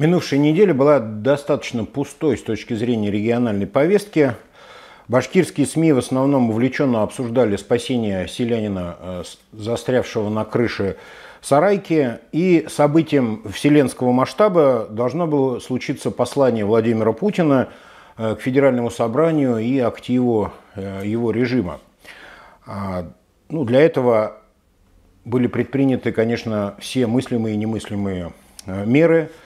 Минувшая неделя была достаточно пустой с точки зрения региональной повестки. Башкирские СМИ в основном увлеченно обсуждали спасение селянина, э, застрявшего на крыше сарайки. И событием вселенского масштаба должно было случиться послание Владимира Путина э, к Федеральному собранию и активу э, его режима. А, ну, для этого были предприняты, конечно, все мыслимые и немыслимые меры –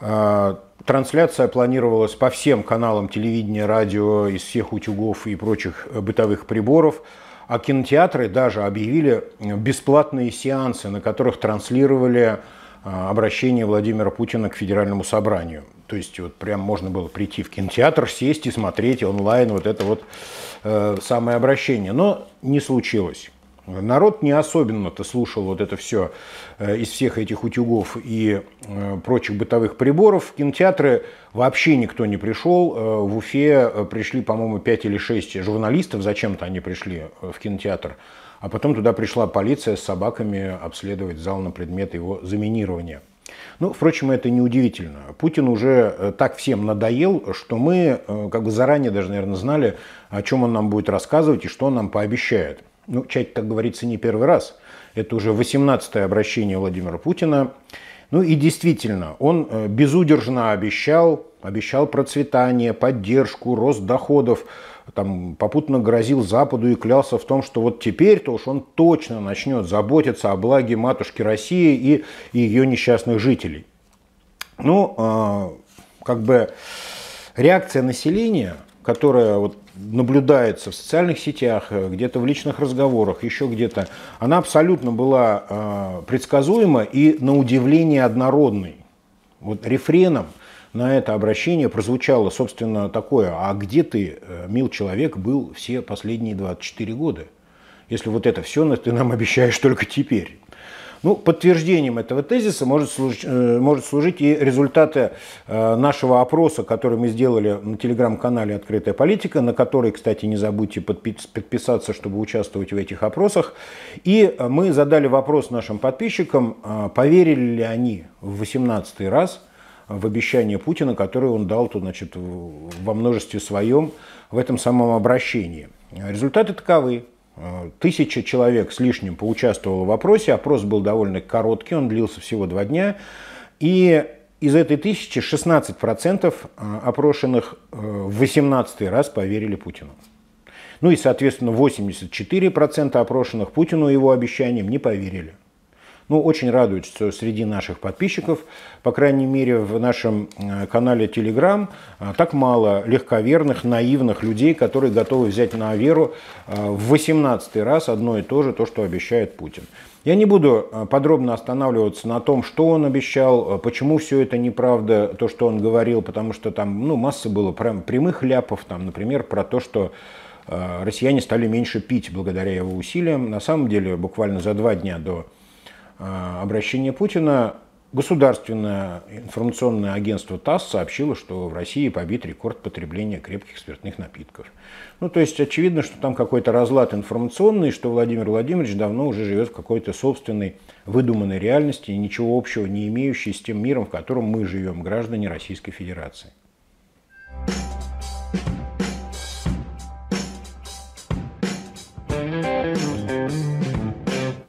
а, трансляция планировалась по всем каналам телевидения, радио, из всех утюгов и прочих э, бытовых приборов. А кинотеатры даже объявили э, бесплатные сеансы, на которых транслировали э, обращение Владимира Путина к федеральному собранию. То есть вот прям можно было прийти в кинотеатр, сесть и смотреть онлайн вот это вот э, самое обращение. Но не случилось. Народ не особенно-то слушал вот это все э, из всех этих утюгов и э, прочих бытовых приборов. В кинотеатры вообще никто не пришел. Э, в Уфе пришли, по-моему, 5 или 6 журналистов. Зачем-то они пришли в кинотеатр. А потом туда пришла полиция с собаками обследовать зал на предмет его заминирования. Ну, впрочем, это неудивительно. Путин уже так всем надоел, что мы как бы заранее даже, наверное, знали, о чем он нам будет рассказывать и что он нам пообещает. Ну, чать, как говорится, не первый раз. Это уже 18-е обращение Владимира Путина. Ну и действительно, он э, безудержно обещал, обещал процветание, поддержку, рост доходов, там, попутно грозил Западу и клялся в том, что вот теперь-то уж он точно начнет заботиться о благе матушки России и, и ее несчастных жителей. Ну, э, как бы реакция населения, которая вот наблюдается в социальных сетях, э, где-то в личных разговорах, еще где-то, она абсолютно была э, предсказуема и на удивление однородной. Вот рефреном на это обращение прозвучало, собственно, такое, а где ты, э, мил человек, был все последние 24 года, если вот это все ты нам обещаешь только теперь? Ну, подтверждением этого тезиса может служить, э, может служить и результаты э, нашего опроса, который мы сделали на телеграм-канале «Открытая политика», на который, кстати, не забудьте подписаться, чтобы участвовать в этих опросах. И э, мы задали вопрос нашим подписчикам, поверили ли они в 18 раз в обещание Путина, которое он дал тут, значит, во множестве своем в этом самом обращении. Результаты таковы. Э, тысяча человек с лишним поучаствовало в опросе. Опрос был довольно короткий, он длился всего два дня. И из этой тысячи 16% э, опрошенных э, в 18 раз поверили Путину. Ну и, соответственно, 84% опрошенных Путину и его обещаниям не поверили. Ну, очень радует, что среди наших подписчиков, по крайней мере, в нашем э, канале Telegram, э, так мало легковерных, наивных людей, которые готовы взять на веру э, в 18 раз одно и то же, то, что обещает Путин. Я не буду подробно останавливаться на том, что он обещал, почему все это неправда, то, что он говорил, потому что там ну, масса было прям прямых ляпов, там, например, про то, что россияне стали меньше пить благодаря его усилиям. На самом деле, буквально за два дня до Э, обращение Путина Государственное информационное агентство ТАСС сообщило, что в России побит рекорд потребления крепких спиртных напитков. Ну, то есть очевидно, что там какой-то разлад информационный, что Владимир Владимирович давно уже живет в какой-то собственной выдуманной реальности, ничего общего не имеющей с тем миром, в котором мы живем, граждане Российской Федерации. thank you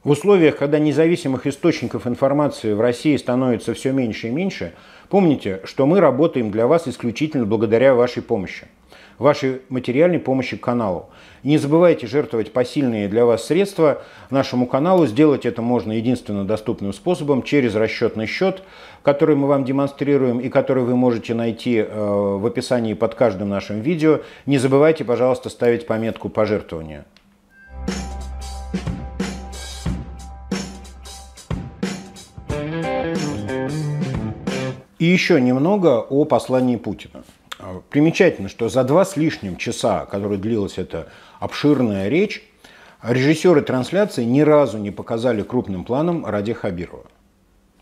В условиях, когда независимых источников информации в России становится все меньше и меньше, помните, что мы работаем для вас исключительно благодаря вашей помощи вашей материальной помощи каналу. Не забывайте жертвовать посильные для вас средства нашему каналу. Сделать это можно единственно доступным способом через расчетный счет, который мы вам демонстрируем и который вы можете найти э, в описании под каждым нашим видео. Не забывайте, пожалуйста, ставить пометку пожертвования. И еще немного о послании Путина. А, примечательно, что за два с лишним часа, которые длилась эта обширная речь, режиссеры трансляции ни разу не показали крупным планом Ради Хабирова.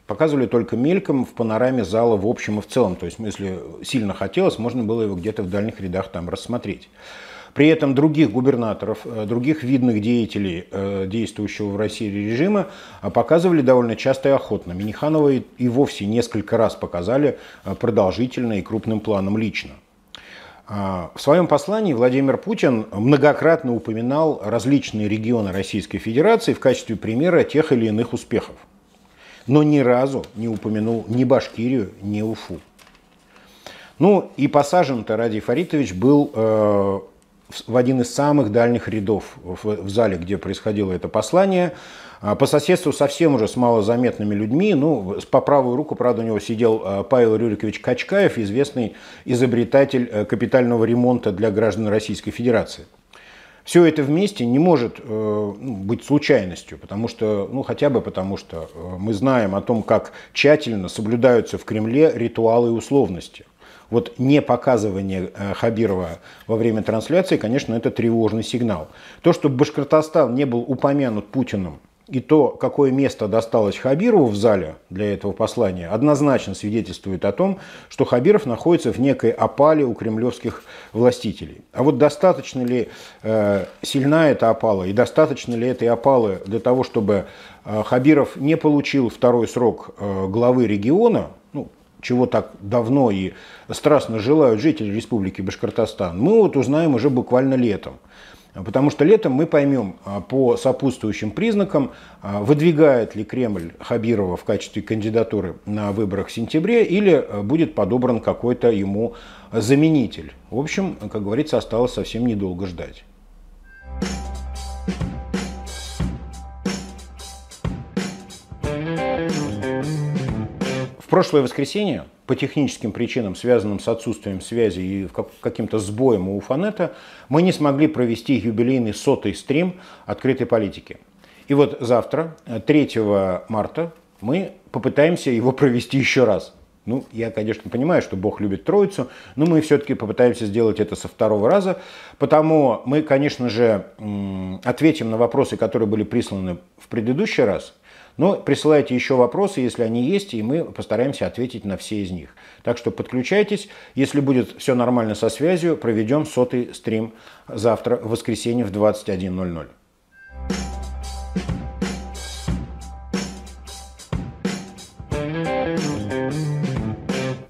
Показывали только мельком в панораме зала в общем и в целом. То есть, если сильно хотелось, можно было его где-то в дальних рядах там рассмотреть. При этом других губернаторов, э, других видных деятелей э, действующего в России режима э, показывали довольно часто и охотно. Миниханова и вовсе несколько раз показали продолжительно и крупным планом лично. А, в своем послании Владимир Путин многократно упоминал различные регионы Российской Федерации в качестве примера тех или иных успехов. Но ни разу не упомянул ни Башкирию, ни Уфу. Ну и посажен-то Ради Фаритович был в один из самых дальних рядов в зале, где происходило это послание. А, по соседству совсем уже с малозаметными людьми, ну, по правую руку, правда, у него сидел а, Павел Рюрикович Качкаев, известный изобретатель э, капитального ремонта для граждан Российской Федерации. Все это вместе не может э, ну, быть случайностью, потому что, ну хотя бы потому что э, мы знаем о том, как тщательно соблюдаются в Кремле ритуалы и условности. Вот не показывание э, Хабирова во время трансляции, конечно, это тревожный сигнал. То, что Башкортостан не был упомянут Путиным, и то, какое место досталось Хабирову в зале для этого послания, однозначно свидетельствует о том, что Хабиров находится в некой опале у кремлевских властителей. А вот достаточно ли э, сильна эта опала и достаточно ли этой опалы для того, чтобы э, Хабиров не получил второй срок э, главы региона, чего так давно и страстно желают жители Республики Башкортостан, мы вот узнаем уже буквально летом. Потому что летом мы поймем а, по сопутствующим признакам, а, выдвигает ли Кремль Хабирова в качестве кандидатуры на выборах в сентябре или а, будет подобран какой-то ему заменитель. В общем, как говорится, осталось совсем недолго ждать. прошлое воскресенье по техническим причинам, связанным с отсутствием связи и каким-то сбоем у Уфанета, мы не смогли провести юбилейный сотый стрим открытой политики. И вот завтра, 3 э, марта, мы попытаемся его провести еще раз. Ну, я, конечно, понимаю, что Бог любит Троицу, но мы все-таки попытаемся сделать это со второго раза. Потому мы, конечно же, ответим на вопросы, которые были присланы в предыдущий раз – но присылайте еще вопросы, если они есть, и мы постараемся ответить на все из них. Так что подключайтесь. Если будет все нормально со связью, проведем сотый стрим завтра в воскресенье в 21.00.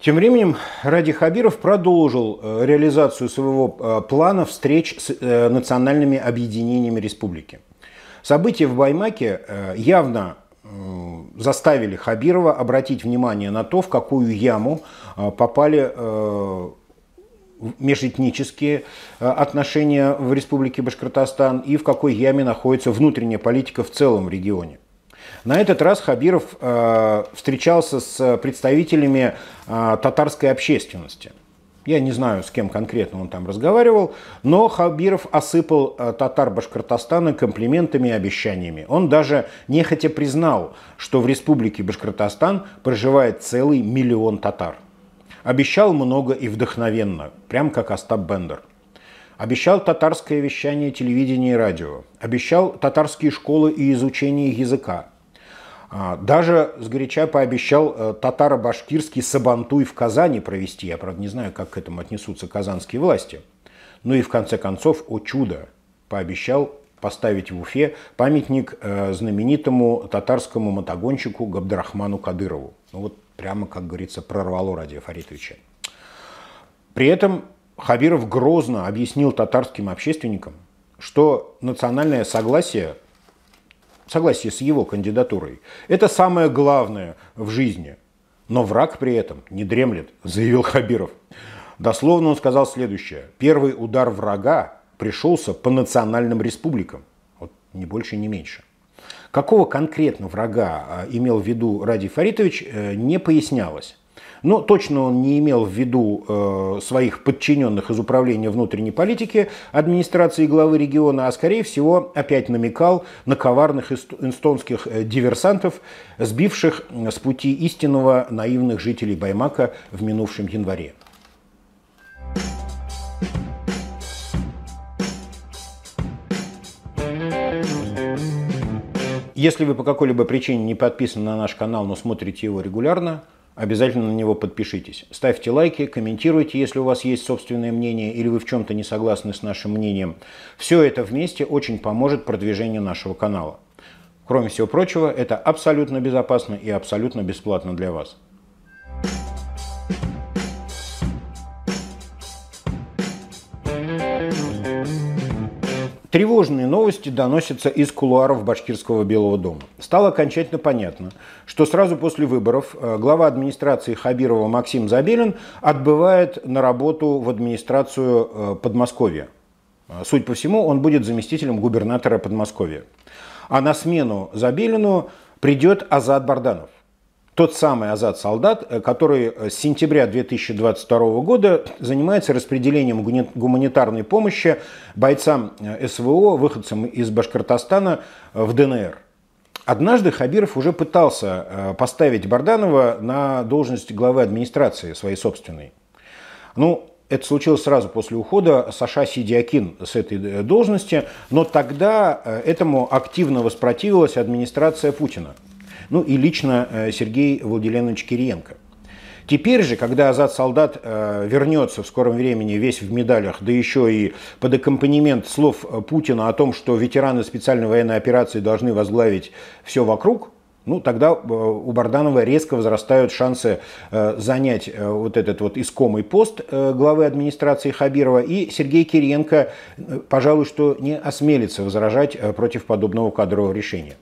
Тем временем Ради Хабиров продолжил э, реализацию своего э, плана встреч с э, национальными объединениями республики. События в Баймаке явно Э, заставили Хабирова обратить внимание на то, в какую яму э, попали э, межэтнические отношения в Республике Башкортостан и в какой яме находится внутренняя политика в целом регионе. На этот раз Хабиров встречался с представителями татарской общественности. Я не знаю, с кем конкретно он там разговаривал, но Хабиров осыпал э, татар Башкортостана комплиментами и обещаниями. Он даже нехотя признал, что в республике Башкортостан проживает целый миллион татар. Обещал много и вдохновенно, прям как Остап Бендер. Обещал татарское вещание телевидения и радио. Обещал татарские школы и изучение языка – а, даже сгоряча пообещал э, татаро-башкирский Сабантуй в Казани провести. Я, правда, не знаю, как к этому отнесутся казанские власти. Ну и в конце концов, о чудо, пообещал поставить в Уфе памятник э, знаменитому татарскому мотогонщику Габдрахману Кадырову. Ну вот прямо, как говорится, прорвало Радия Фаритовича. При этом Хабиров грозно объяснил татарским общественникам, что национальное согласие Согласие с его кандидатурой. Это самое главное в жизни. Но враг при этом не дремлет, заявил Хабиров. Дословно он сказал следующее. Первый удар врага пришелся по национальным республикам. Вот ни больше, ни меньше. Какого конкретно врага а, имел в виду Ради Фаритович, э, не пояснялось. Но точно он не имел в виду э, своих подчиненных из Управления внутренней политики администрации главы региона, а скорее всего опять намекал на коварных эстонских э, диверсантов, сбивших с пути истинного наивных жителей Баймака в минувшем январе. Если вы по какой-либо причине не подписаны на наш канал, но смотрите его регулярно, обязательно на него подпишитесь. Ставьте лайки, комментируйте, если у вас есть собственное мнение или вы в чем-то не согласны с нашим мнением. Все это вместе очень поможет продвижению нашего канала. Кроме всего прочего, это абсолютно безопасно и абсолютно бесплатно для вас. Тревожные новости доносятся из кулуаров Башкирского Белого дома. Стало окончательно понятно, что сразу после выборов э, глава администрации Хабирова Максим Забелин отбывает на работу в администрацию э, Подмосковья. Э, Суть по всему, он будет заместителем губернатора Подмосковья. А на смену Забелину придет Азат Барданов тот самый Азат Солдат, э, который э, с сентября 2022 года занимается распределением гуманитарной помощи бойцам э, СВО, выходцам из Башкортостана в ДНР. Однажды Хабиров уже пытался поставить Барданова на должность главы администрации своей собственной. Ну, это случилось сразу после ухода Саша Сидиакин с этой должности, но тогда этому активно воспротивилась администрация Путина – ну и лично э, Сергей Владиленович Кириенко. Теперь же, когда Азат-солдат э, вернется в скором времени весь в медалях, да еще и под аккомпанемент слов э, Путина о том, что ветераны специальной военной операции должны возглавить все вокруг, ну, тогда у Барданова резко возрастают шансы занять вот этот вот искомый пост главы администрации Хабирова. И Сергей Кириенко, пожалуй, что не осмелится возражать против подобного кадрового решения.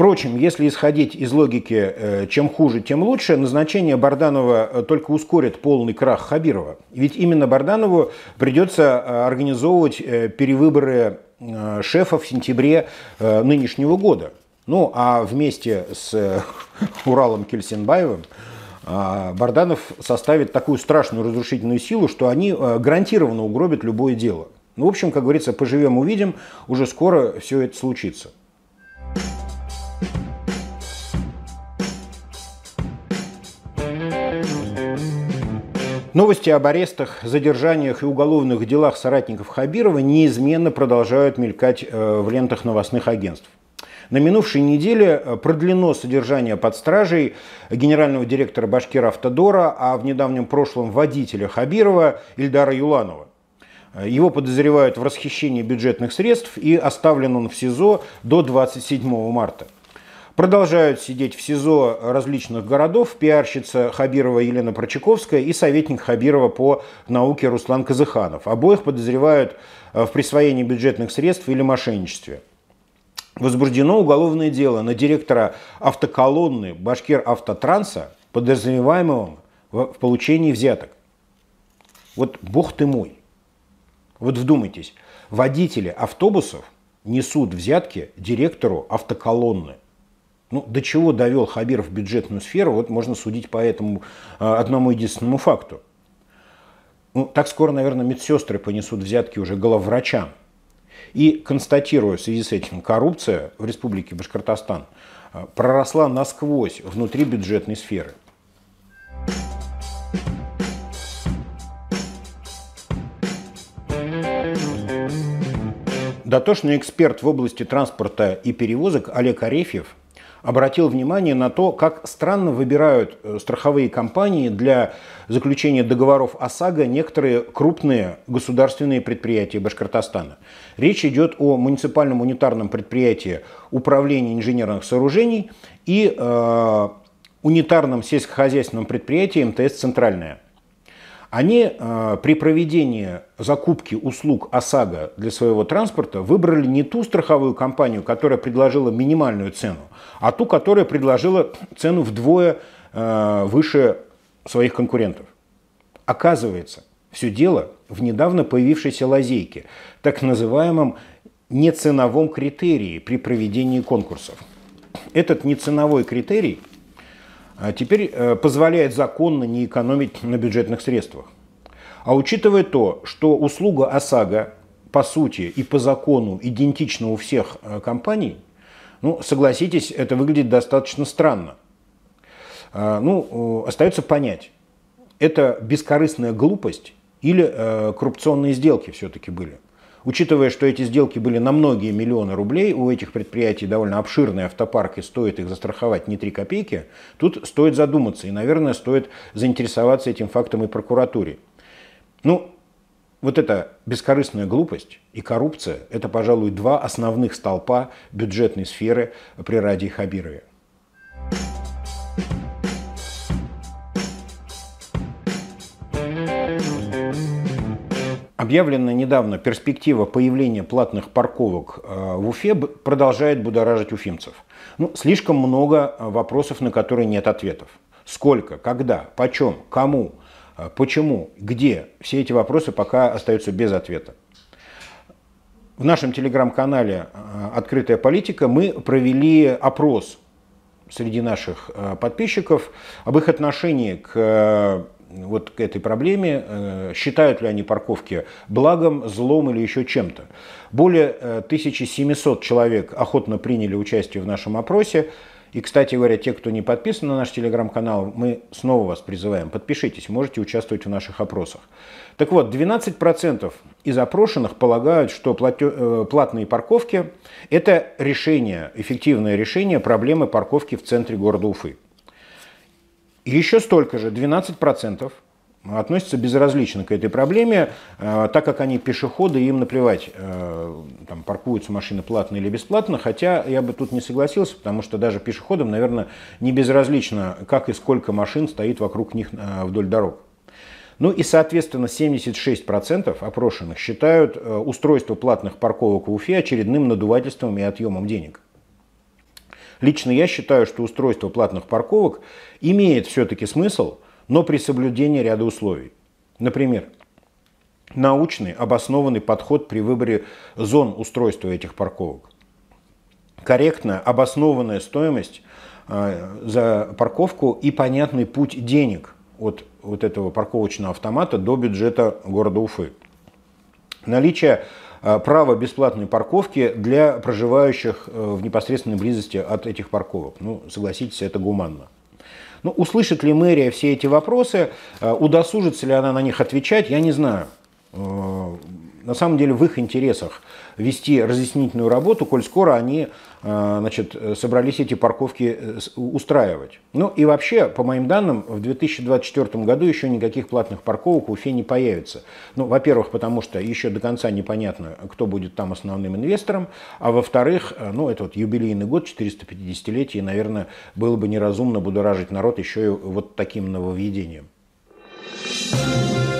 Впрочем, если исходить из логики э, «чем хуже, тем лучше», назначение Барданова э, только ускорит полный крах Хабирова. Ведь именно Барданову придется э, организовывать перевыборы шефа в сентябре нынешнего года. Ну, а вместе с Уралом Кельсенбаевым Барданов составит такую страшную разрушительную силу, что они гарантированно угробят любое дело. Ну, в общем, как говорится, поживем, увидим, уже скоро все это случится. Новости об арестах, задержаниях и уголовных делах соратников Хабирова неизменно продолжают мелькать э, в лентах новостных агентств. На минувшей неделе э, продлено содержание под стражей генерального директора Башкира Автодора, а в недавнем прошлом водителя Хабирова Ильдара Юланова. Э, его подозревают в расхищении бюджетных средств и оставлен он в СИЗО до 27 марта. Продолжают сидеть в СИЗО различных городов пиарщица Хабирова Елена Прочаковская и советник Хабирова по науке Руслан Казыханов. Обоих подозревают э, в присвоении бюджетных средств или мошенничестве. Возбуждено уголовное дело на директора автоколонны Башкир Автотранса, подозреваемого в получении взяток. Вот бог ты мой. Вот вдумайтесь, водители автобусов несут взятки директору автоколонны. Ну, до чего довел Хабиров бюджетную сферу, вот можно судить по этому а, одному единственному факту. Ну, так скоро, наверное, медсестры понесут взятки уже главврачам. И констатируя в связи с этим, коррупция в республике Башкортостан а, проросла насквозь внутри бюджетной сферы. Дотошный эксперт в области транспорта и перевозок Олег Арефьев – обратил внимание на то, как странно выбирают э, страховые компании для заключения договоров ОСАГО некоторые крупные государственные предприятия Башкортостана. Речь идет о муниципальном унитарном предприятии управления инженерных сооружений и э, унитарном сельскохозяйственном предприятии МТС «Центральное». Они э, при проведении закупки услуг ОСАГО для своего транспорта выбрали не ту страховую компанию, которая предложила минимальную цену, а ту, которая предложила цену вдвое э, выше своих конкурентов. Оказывается, все дело в недавно появившейся лазейке, так называемом неценовом критерии при проведении конкурсов. Этот неценовой критерий – а теперь э, позволяет законно не экономить на бюджетных средствах. А учитывая то, что услуга ОСАГО по сути и по закону идентична у всех э, компаний, ну, согласитесь, это выглядит достаточно странно. А, ну, э, остается понять, это бескорыстная глупость или коррупционные сделки все-таки были. Учитывая, что эти сделки были на многие миллионы рублей, у этих предприятий довольно обширный автопарк и стоит их застраховать не 3 копейки, тут стоит задуматься и, наверное, стоит заинтересоваться этим фактом и прокуратуре. Ну, вот эта бескорыстная глупость и коррупция – это, пожалуй, два основных столпа бюджетной сферы при Ради Хабирове. Объявленная недавно перспектива появления платных парковок э, в Уфе продолжает будоражить уфимцев. Ну, слишком много э, вопросов, на которые нет ответов. Сколько, когда, почем, кому, э, почему, где. Все эти вопросы пока остаются без ответа. В нашем телеграм-канале «Открытая политика» мы провели опрос среди наших подписчиков об их отношении к вот к этой проблеме, э, считают ли они парковки благом, злом или еще чем-то. Более 1700 э, человек охотно приняли участие в нашем опросе. И, кстати говоря, те, кто не подписан на наш телеграм-канал, мы снова вас призываем, подпишитесь, можете участвовать в наших опросах. Так вот, 12% из опрошенных полагают, что э, платные парковки – это решение, эффективное решение проблемы парковки в центре города Уфы. И еще столько же, 12% относятся безразлично к этой проблеме, э, так как они пешеходы, им наплевать, э, там, паркуются машины платно или бесплатно, хотя я бы тут не согласился, потому что даже пешеходам, наверное, не безразлично, как и сколько машин стоит вокруг них э, вдоль дорог. Ну и, соответственно, 76% опрошенных считают устройство платных парковок в Уфе очередным надувательством и отъемом денег. Лично я считаю, что устройство платных парковок имеет все-таки смысл, но при соблюдении ряда условий. Например, научный, обоснованный подход при выборе зон устройства этих парковок. Корректная, обоснованная стоимость а, за парковку и понятный путь денег от вот этого парковочного автомата до бюджета города Уфы. Наличие Э, право бесплатной парковки для проживающих э, в непосредственной близости от этих парковок. Ну, согласитесь, это гуманно. Ну, услышит ли мэрия все эти вопросы, э, удосужится ли она на них отвечать, я не знаю на самом деле в их интересах вести разъяснительную работу, коль скоро они э, значит, собрались эти парковки э, устраивать. Ну и вообще, по моим данным, в 2024 году еще никаких платных парковок в Уфе не появится. Ну, во-первых, потому что еще до конца непонятно, кто будет там основным инвестором, а во-вторых, э, ну, это вот юбилейный год, 450-летие, наверное, было бы неразумно будоражить народ еще и вот таким нововведением. Thank you